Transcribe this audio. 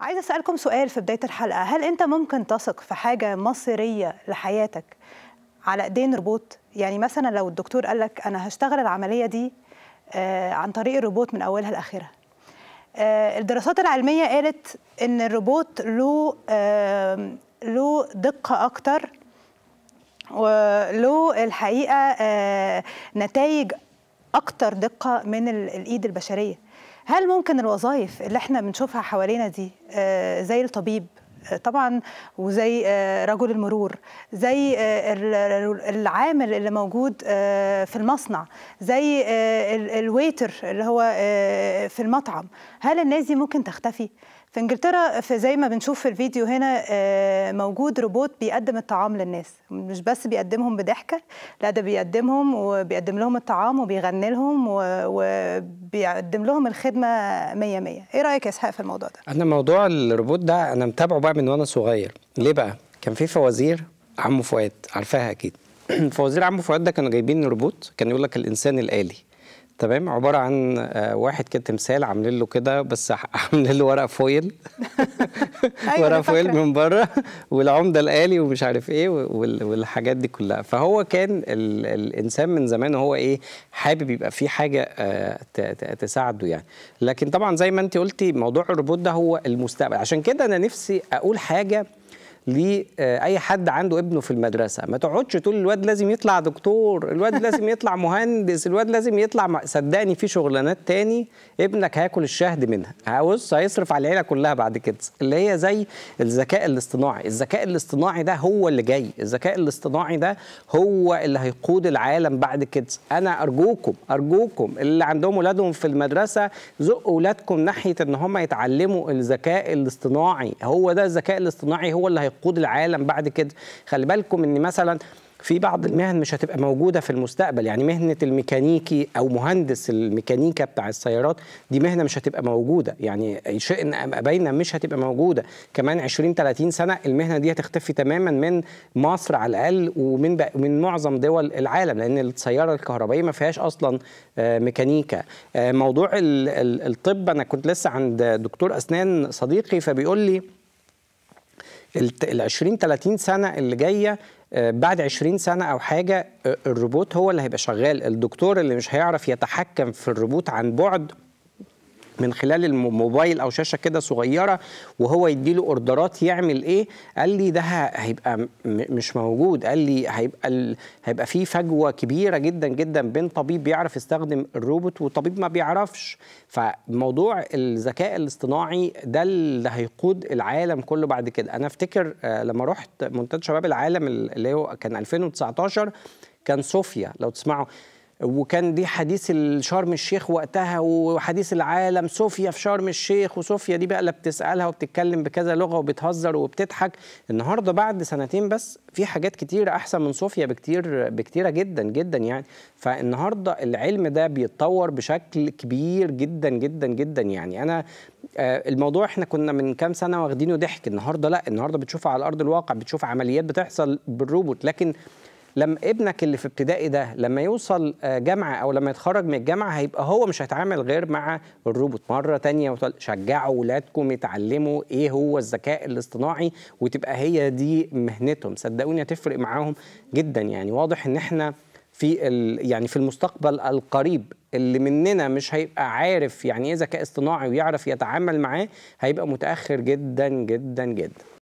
عايزه اسالكم سؤال في بدايه الحلقه هل انت ممكن تثق في حاجه مصيريه لحياتك على ايدين روبوت يعني مثلا لو الدكتور قال لك انا هشتغل العمليه دي آه، عن طريق الروبوت من اولها لاخرها آه، الدراسات العلميه قالت ان الروبوت له له دقه اكتر وله الحقيقه آه، نتائج اكتر دقه من الايد البشريه هل ممكن الوظائف اللي احنا بنشوفها حوالينا دي آه، زي الطبيب آه، طبعا وزي آه، رجل المرور زي العامل اللي موجود في المصنع زي الويتر اللي هو في المطعم هل الناس دي ممكن تختفي في انجلترا في زي ما بنشوف في الفيديو هنا آه، موجود روبوت بيقدم الطعام للناس مش بس بيقدمهم بضحكه لا ده بيقدمهم وبيقدم لهم الطعام وبيغني لهم وبيقدم لهم الخدمه 100 100 ايه رايك يا اسحاق في الموضوع ده انا موضوع الروبوت ده انا متابعه بقى من وانا صغير ليه بقى كان في فوازير عمو فؤاد عارفاها اكيد فوازير عمو فؤاد ده كانوا جايبين روبوت كان يقول لك الانسان الالي تمام عباره عن آه، واحد كده تمثال عاملين له كده بس عاملين له ورق فويل أيوة، ورق فويل من بره والعمده الالي ومش عارف ايه والحاجات دي كلها فهو كان الانسان من زمان هو ايه حابب يبقى في حاجه آه، تساعده يعني لكن طبعا زي ما انت قلتي موضوع الروبوت ده هو المستقبل عشان كده انا نفسي اقول حاجه لاي آه، حد عنده ابنه في المدرسه ما تقعدش تقول الواد لازم يطلع دكتور الواد لازم يطلع مهندس الواد لازم يطلع م... صدقني في شغلانات تاني ابنك هياكل الشهد منها بص هيصرف على العيله كلها بعد كده اللي هي زي الذكاء الاصطناعي الذكاء الاصطناعي ده هو اللي جاي الذكاء الاصطناعي ده هو اللي هيقود العالم بعد كده انا ارجوكم ارجوكم اللي عندهم اولادهم في المدرسه زقوا اولادكم ناحيه ان هم يتعلموا الذكاء الاصطناعي هو ده الذكاء الاصطناعي هو اللي هيقود العالم بعد كده خلي بالكم ان مثلا في بعض المهن مش هتبقى موجودة في المستقبل يعني مهنة الميكانيكي أو مهندس الميكانيكا بتاع السيارات دي مهنة مش هتبقى موجودة يعني شئنا أم أبينا مش هتبقى موجودة كمان 20 30 سنة المهنة دي هتختفي تماما من مصر على الأقل ومن من معظم دول العالم لأن السيارة الكهربائية ما فيهاش أصلا آه، ميكانيكا آه، موضوع الطب أنا كنت لسه عند دكتور أسنان صديقي فبيقول لي ال 20 30 سنه اللي جايه آه، بعد 20 سنه او حاجه آه، الروبوت هو اللي هيبقى شغال الدكتور اللي مش هيعرف يتحكم في الروبوت عن بعد من خلال الموبايل او شاشه كده صغيره وهو يديله اوردرات يعمل ايه قال لي ده هيبقى مش موجود قال لي هيبقى ال... هيبقى في فجوه كبيره جدا جدا بين طبيب بيعرف يستخدم الروبوت وطبيب ما بيعرفش فموضوع الذكاء الاصطناعي ده اللي هيقود العالم كله بعد كده انا افتكر آه، لما رحت منتدى شباب العالم اللي هو كان 2019 كان صوفيا لو تسمعوا وكان دي حديث شرم الشيخ وقتها وحديث العالم صوفيا في شرم الشيخ وصوفيا دي بقى لا بتسالها وبتتكلم بكذا لغه وبتهزر وبتضحك النهارده بعد سنتين بس في حاجات كتير احسن من صوفيا بكتير بكتيره جدا جدا يعني فالنهارده العلم ده بيتطور بشكل كبير جدا جدا جدا يعني انا آه، الموضوع احنا كنا من كام سنه واخدينه ضحك النهارده لا النهارده بتشوفه على ارض الواقع بتشوف عمليات بتحصل بالروبوت لكن لما ابنك اللي في ابتدائي ده لما يوصل آه، جامعه او لما يتخرج من الجامعه هيبقى هو مش هيتعامل غير مع الروبوت مره تانية شجعوا ولادكم يتعلموا ايه هو الذكاء الاصطناعي وتبقى هي دي مهنتهم صدقوني هتفرق معاهم جدا يعني واضح ان احنا في ال... يعني في المستقبل القريب اللي مننا مش هيبقى عارف يعني ايه ذكاء اصطناعي ويعرف يتعامل معاه هيبقى متاخر جدا جدا جدا